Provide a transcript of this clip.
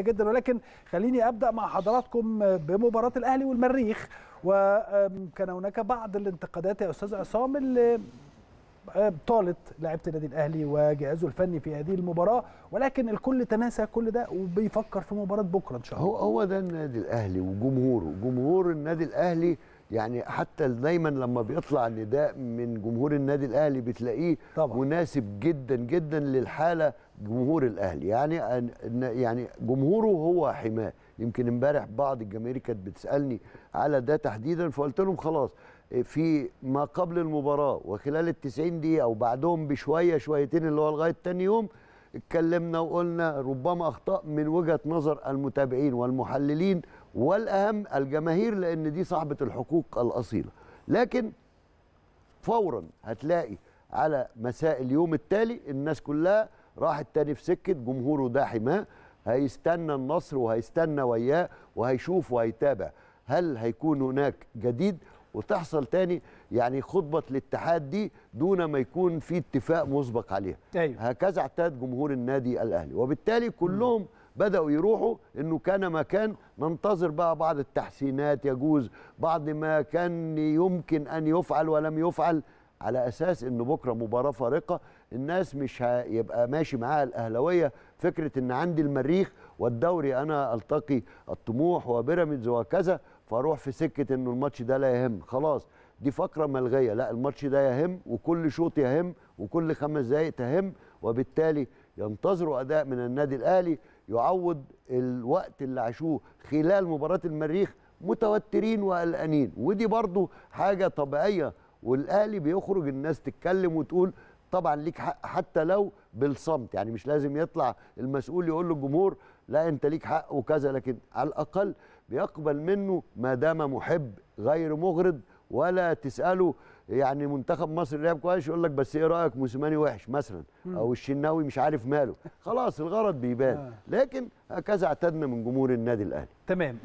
كتيره جدا ولكن خليني ابدا مع حضراتكم بمباراه الاهلي والمريخ وكان هناك بعض الانتقادات يا استاذ عصام اللي آه، طالت لعيبه النادي الاهلي وجهازه الفني في هذه المباراه ولكن الكل تناسى كل ده وبيفكر في مباراه بكره ان شاء الله هو هو ده النادي الاهلي وجمهوره جمهور النادي الاهلي يعني حتى دايما لما بيطلع نداء من جمهور النادي الاهلي بتلاقيه طبعا. مناسب جدا جدا للحاله جمهور الاهلي يعني يعني جمهوره هو حماه يمكن امبارح بعض الجماهير كانت بتسالني على ده تحديدا فقلت لهم خلاص في ما قبل المباراه وخلال ال 90 دقيقه او بعدهم بشويه شويتين اللي هو لغايه ثاني يوم اتكلمنا وقلنا ربما اخطاء من وجهه نظر المتابعين والمحللين والاهم الجماهير لان دي صاحبه الحقوق الاصيله لكن فورا هتلاقي على مساء اليوم التالي الناس كلها راحت تاني في سكه جمهوره ده حماه هيستنى النصر وهيستنى وياه وهيشوف وهيتابع هل هيكون هناك جديد وتحصل تاني يعني خطبه الاتحاد دي دون ما يكون في اتفاق مسبق عليها أيوه. هكذا اعتاد جمهور النادي الاهلي وبالتالي كلهم م. بدأوا يروحوا أنه كان مكان ننتظر بقى بعض التحسينات يجوز بعض ما كان يمكن أن يفعل ولم يفعل على اساس انه بكره مباراه فارقه الناس مش هيبقى ماشي معاها الاهلاويه فكره ان عندي المريخ والدوري انا التقي الطموح وبيراميدز وكذا فاروح في سكه انه الماتش ده لا يهم خلاص دي فقره ملغيه لا الماتش ده يهم وكل شوط يهم وكل خمس دقائق تهم وبالتالي ينتظروا اداء من النادي الاهلي يعوض الوقت اللي عاشوه خلال مباراه المريخ متوترين وقلقانين ودي برضو حاجه طبيعيه والاهلي بيخرج الناس تتكلم وتقول طبعا ليك حق حتى لو بالصمت يعني مش لازم يطلع المسؤول يقول للجمهور لا انت ليك حق وكذا لكن على الاقل بيقبل منه ما دام محب غير مغرض ولا تساله يعني منتخب مصر لعب كويس يقول لك بس ايه رايك موسيماني وحش مثلا او الشناوي مش عارف ماله خلاص الغرض بيبان آه. لكن هكذا اعتدنا من جمهور النادي الاهلي تمام